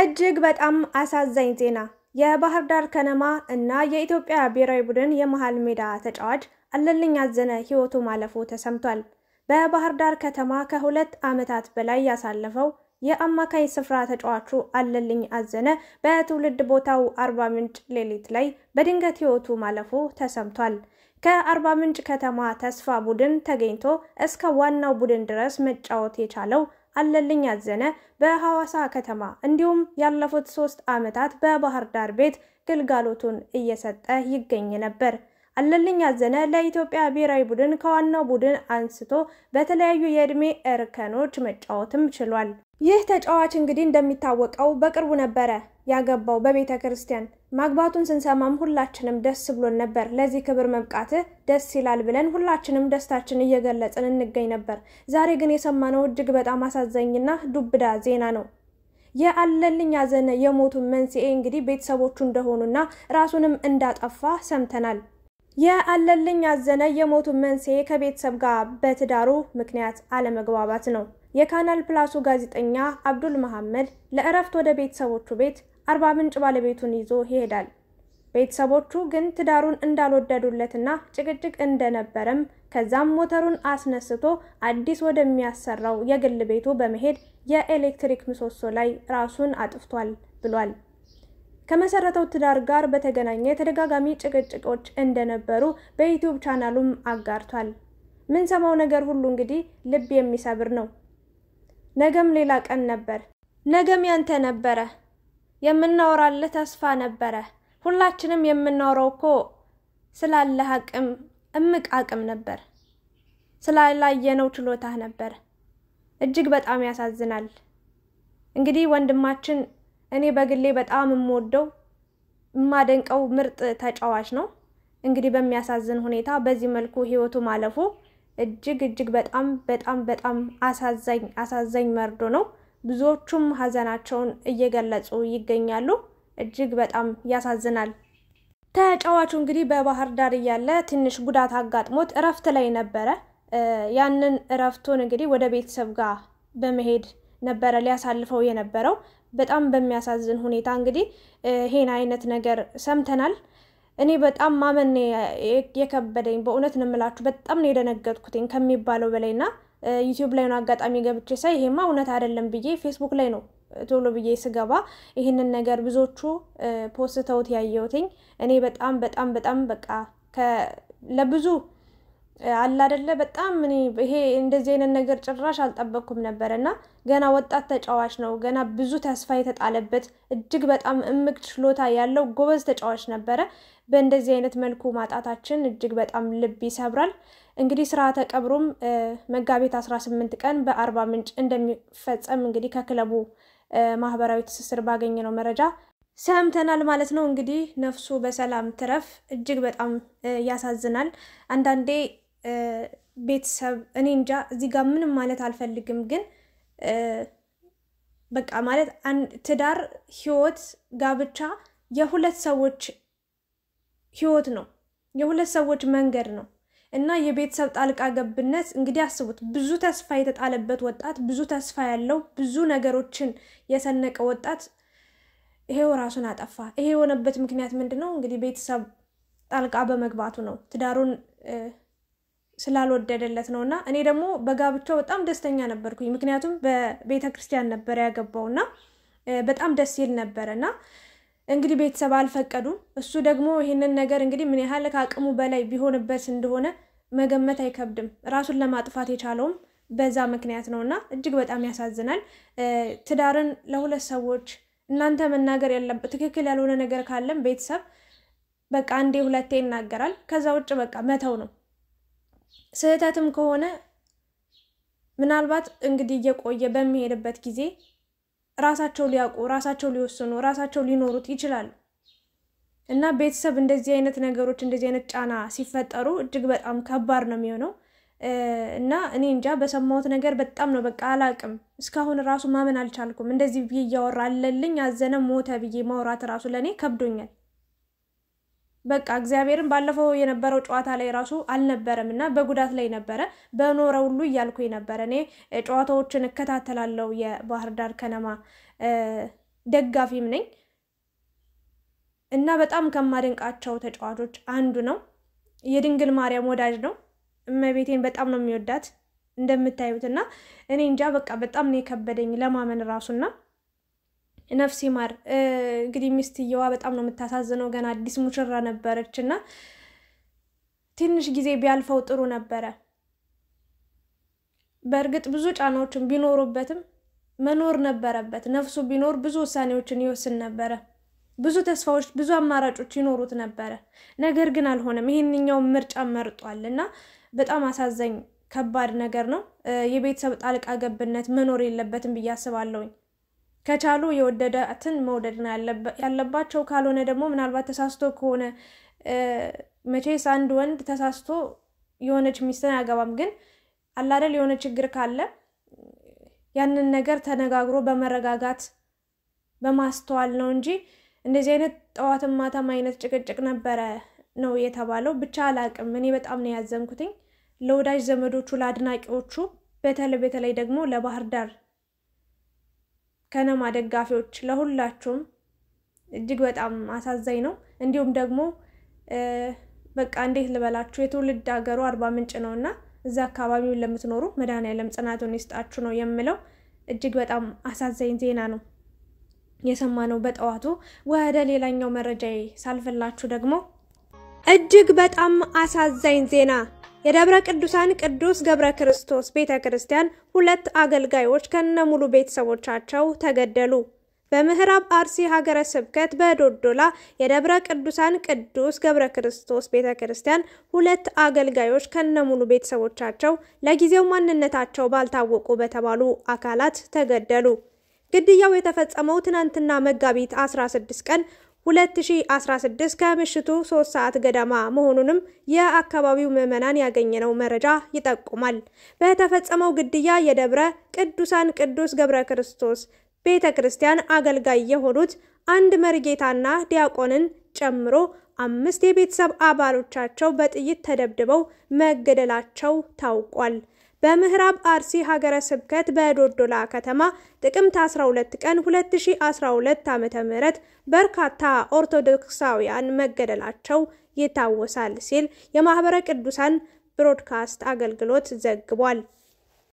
እጅግ በጣም አሳዛኝ ዜና የባህር ዳር ከነማ እና የኢትዮጵያ ብሔራዊ ቡድን የመሃል ሜዳ ተጫዋች አለልኝ አዘነ ሕይወቱ ማለፉ ተሰምቷል። በባህር ዳር ከተማ ከሁለት ዓመታት በላይ ያሳለፈው የአማካኝ ስፍራ ተጫዋቹ አለልኝ አዘነ በትውልድ ቦታው አርባ ምንጭ ሌሊት ላይ በድንገት ሕይወቱ ማለፉ ተሰምቷል። ከአርባ ምንጭ ከተማ ተስፋ ቡድን ተገኝቶ እስከ ዋናው ቡድን ድረስ መጫወት የቻለው አለልኝ አዘነ በሐዋሳ ከተማ እንዲሁም ያለፉት ሶስት ዓመታት በባህር ዳር ቤት ግልጋሎቱን እየሰጠ ይገኝ ነበር። አለልኝ አዘነ ለኢትዮጵያ ብሔራዊ ቡድን ከዋናው ቡድን አንስቶ በተለያዩ የዕድሜ እርከኖች መጫወትም ችሏል። ይህ ተጫዋች እንግዲህ እንደሚታወቀው በቅርቡ ነበረ ያገባው በቤተ ክርስቲያን ማግባቱን ስንሰማም ሁላችንም ደስ ብሎን ነበር። ለዚህ ክብር መብቃትህ ደስ ይላል ብለን ሁላችንም ደስታችን እየገለጽን እንገኝ ነበር። ዛሬ ግን የሰማነው እጅግ በጣም አሳዛኝና ዱብዳ ዜና ነው። የአለልኝ አዘነ የሞቱን መንስኤ እንግዲህ ቤተሰቦቹ እንደሆኑና ራሱንም እንዳጠፋ ሰምተናል። የአለልኝ አዘነ የሞቱን መንስኤ ከቤተሰብ ጋር በትዳሩ ምክንያት አለመግባባት ነው። የካናል ፕላሱ ጋዜጠኛ አብዱል መሐመድ ለእረፍት ወደ ቤተሰቦቹ ቤት አርባ ምንጭ ባለቤቱን ይዞ ይሄዳል። ቤተሰቦቹ ግን ትዳሩን እንዳልወደዱለትና ጭቅጭቅ እንደነበረም ከዛም ሞተሩን አስነስቶ አዲስ ወደሚያሰራው የግል ቤቱ በመሄድ የኤሌክትሪክ ምሰሶ ላይ ራሱን አጥፍቷል ብሏል። ከመሰረተው ትዳር ጋር በተገናኘ ተደጋጋሚ ጭቅጭቆች እንደነበሩ በዩቲዩብ ቻናሉም አጋርቷል። ምንሰማው ነገር ሁሉ እንግዲህ ልብ የሚሰብር ነው። ነገም ሌላ ቀን ነበር። ነገም ያንተ ነበረ የምናወራለት ተስፋ ነበረ። ሁላችንም የምናወራው እኮ ስላለህ አቅም እምቅ አቅም ነበር፣ ስላላየነው ችሎታህ ነበር። እጅግ በጣም ያሳዝናል። እንግዲህ ወንድማችን እኔ በግሌ በጣም የምወደው የማደንቀው ምርጥ ተጫዋች ነው። እንግዲህ በሚያሳዝን ሁኔታ በዚህ መልኩ ህይወቱ ማለፉ እጅግ እጅግ በጣም በጣም በጣም አሳዛኝ አሳዛኝ መርዶ ነው። ብዙዎቹም ሀዘናቸውን እየገለጹ ይገኛሉ። እጅግ በጣም ያሳዝናል። ተጫዋቹ እንግዲህ በባህር ዳር እያለ ትንሽ ጉዳት አጋጥሞት እረፍት ላይ ነበረ። ያንን እረፍቱን እንግዲህ ወደ ቤተሰብ ጋር በመሄድ ነበረ ሊያሳልፈው የነበረው። በጣም በሚያሳዝን ሁኔታ እንግዲህ ይሄን አይነት ነገር ሰምተናል። እኔ በጣም ማመን የከበደኝ በእውነት ነው የምላችሁ፣ በጣም ነው የደነገጥኩትኝ ከሚባለው በላይና ዩቲዩብ ላይ ነው አጋጣሚ ገብቼ ሳይ ይሄማ እውነት አይደለም ብዬ ፌስቡክ ላይ ነው ቶሎ ብዬ ስገባ ይህንን ነገር ብዙዎቹ ፖስተውት ያየሁትኝ እኔ በጣም በጣም በጣም በቃ ለብዙ አለ አይደለ? በጣም እኔ ይሄ እንደዚህ አይነት ነገር ጭራሽ አልጠበቅኩም ነበር እና ገና ወጣት ተጫዋች ነው። ገና ብዙ ተስፋ የተጣለበት እጅግ በጣም እምቅ ችሎታ ያለው ጎበዝ ተጫዋች ነበረ። በእንደዚህ አይነት መልኩ ማጣታችን እጅግ በጣም ልብ ይሰብራል። እንግዲህ ስርዓተ ቀብሩም መጋቢት 18 ቀን በአርባ ምንጭ እንደሚፈጸም እንግዲህ ከክለቡ ማህበራዊ ትስስር ባገኘነው መረጃ ሰምተናል ማለት ነው። እንግዲህ ነፍሱ በሰላም ትረፍ። እጅግ በጣም ያሳዝናል። አንዳንዴ ቤተሰብ እኔ እንጃ እዚህ ጋር ምንም ማለት አልፈልግም፣ ግን በቃ ማለት ትዳር፣ ህይወት፣ ጋብቻ የሁለት ሰዎች ህይወት ነው፣ የሁለት ሰዎች መንገድ ነው እና የቤተሰብ ጣልቃ ገብነት እንግዲህ አስቡት። ብዙ ተስፋ የተጣለበት ወጣት፣ ብዙ ተስፋ ያለው ብዙ ነገሮችን የሰነቀ ወጣት ይሄው ራሱን አጠፋ። ይሄ የሆነበት ምክንያት ምንድን ነው? እንግዲህ ቤተሰብ ጣልቃ በመግባቱ ነው ትዳሩን ስላልወደደለት ነው እና እኔ ደግሞ በጋብቻው በጣም ደስተኛ ነበርኩኝ። ምክንያቱም በቤተ ክርስቲያን ነበረ ያገባው እና በጣም ደስ ይል ነበረ እና እንግዲህ ቤተሰብ አልፈቀዱም። እሱ ደግሞ ይህንን ነገር እንግዲህ ምን ያህል ከአቅሙ በላይ ቢሆንበት እንደሆነ መገመት አይከብድም። ራሱን ለማጥፋት የቻለውም በዛ ምክንያት ነው እና እጅግ በጣም ያሳዝናል። ትዳርን ለሁለት ሰዎች እናንተ መናገር ያለብ ትክክል ያልሆነ ነገር ካለም ቤተሰብ በቃ አንዴ ሁለቴ ይናገራል። ከዛ ውጭ በቃ መተው ነው። ስህተትም ከሆነ ምናልባት እንግዲህ እየቆየ በሚሄድበት ጊዜ ራሳቸው ሊያውቁ ራሳቸው ሊወስኑ ራሳቸው ሊኖሩት ይችላሉ እና ቤተሰብ እንደዚህ አይነት ነገሮች እንደዚህ አይነት ጫና ሲፈጠሩ እጅግ በጣም ከባድ ነው የሚሆነው። እና እኔ እንጃ በሰማሁት ነገር በጣም ነው በቃ አላቅም። እስካሁን ራሱ ማመን አልቻልኩም። እንደዚህ ብዬ እያወራ አለልኝ አዘነ ሞተ ብዬ ማውራት ራሱ ለእኔ ከብዶኛል። በቃ እግዚአብሔርን ባለፈው የነበረው ጨዋታ ላይ ራሱ አልነበረም እና በጉዳት ላይ ነበረ በኖረ ሁሉ እያልኩ ነበረ። እኔ ጨዋታዎችን እከታተላለው የባህር ዳር ከነማ ደጋፊም ነኝ እና በጣም ከማደንቃቸው ተጫዋቾች አንዱ ነው። የድንግል ማርያም ወዳጅ ነው። እመቤቴን በጣም ነው የሚወዳት እንደምታዩት እና እኔ እንጃ በቃ በጣም ነው የከበደኝ ለማመን ራሱና ነፍሲ ማር እንግዲህ ሚስትየዋ በጣም ነው የምታሳዝነው። ገና አዲስ ሙሽራ ነበረች እና ትንሽ ጊዜ ቢያልፈው ጥሩ ነበረ። በእርግጥ ብዙ ጫናዎችን ቢኖሩበትም መኖር ነበረበት። ነፍሱ ቢኖር ብዙ ውሳኔዎችን ይወስን ነበረ። ብዙ ተስፋዎች፣ ብዙ አማራጮች ይኖሩት ነበረ። ነገር ግን አልሆነም። ይህንኛው ምርጫ መርጧል እና በጣም አሳዛኝ ከባድ ነገር ነው። የቤተሰብ ጣልቃ ገብነት መኖር የለበትም ብዬ አስባለሁኝ። ከቻሉ የወደዳትን መውደድ ነው ያለባቸው። ካልሆነ ደግሞ ምናልባት ተሳስቶ ከሆነ መቼስ አንድ ወንድ ተሳስቶ የሆነች ሚስትን አያገባም። ግን አላደል የሆነ ችግር ካለ ያንን ነገር ተነጋግሮ በመረጋጋት በማስተዋል ነው እንጂ እንደዚህ አይነት ጠዋትም ማታም አይነት ጭቅጭቅ ነበረ ነው የተባለው። ብቻ አላቅም። እኔ በጣም ነው ያዘንኩትኝ ለወዳጅ ዘመዶቹ፣ ለአድናቂዎቹ በተለይ በተለይ ደግሞ ለባህር ዳር ከነማ ደጋፊዎች ለሁላችሁም እጅግ በጣም አሳዛኝ ነው። እንዲሁም ደግሞ በቃ እንዴት ልበላችሁ የትውልድ ሀገሩ አርባ ምንጭ ነው እና እዛ አካባቢውን ለምትኖሩ መድኃኔዓለም ጽናቱን ይስጣችሁ ነው የምለው። እጅግ በጣም አሳዛኝ ዜና ነው የሰማነው በጠዋቱ። ወደ ሌላኛው መረጃ ሳልፍላችሁ ደግሞ እጅግ በጣም አሳዛኝ ዜና የደብረ ቅዱሳን ቅዱስ ገብረ ክርስቶስ ቤተ ክርስቲያን ሁለት አገልጋዮች ከነሙሉ ቤተሰቦቻቸው ተገደሉ። በምህራብ አርሲ ሀገረ ስብከት በዶዶላ የደብረ ቅዱሳን ቅዱስ ገብረ ክርስቶስ ቤተ ክርስቲያን ሁለት አገልጋዮች ከነሙሉ ቤተሰቦቻቸው ለጊዜው ማንነታቸው ባልታወቁ በተባሉ አካላት ተገደሉ። ግድያው የተፈጸመው ትናንትና መጋቢት 16 ቀን 2016 ከምሽቱ 3 ሰዓት ገደማ መሆኑንም የአካባቢው ምዕመናን ያገኘነው መረጃ ይጠቁማል። በተፈጸመው ግድያ የደብረ ቅዱሳን ቅዱስ ገብረ ክርስቶስ ቤተ ክርስቲያን አገልጋይ የሆኑት አንድ መርጌታና ዲያቆንን ጨምሮ አምስት የቤተሰብ አባሎቻቸው በጥይት ተደብድበው መገደላቸው ታውቋል። በምዕራብ አርሲ ሀገረ ስብከት በዶርዶላ ከተማ ጥቅምት 12 ቀን 2012 ዓ.ም በርካታ ኦርቶዶክሳውያን መገደላቸው ይታወሳል ሲል የማኅበረ ቅዱሳን ብሮድካስት አገልግሎት ዘግቧል።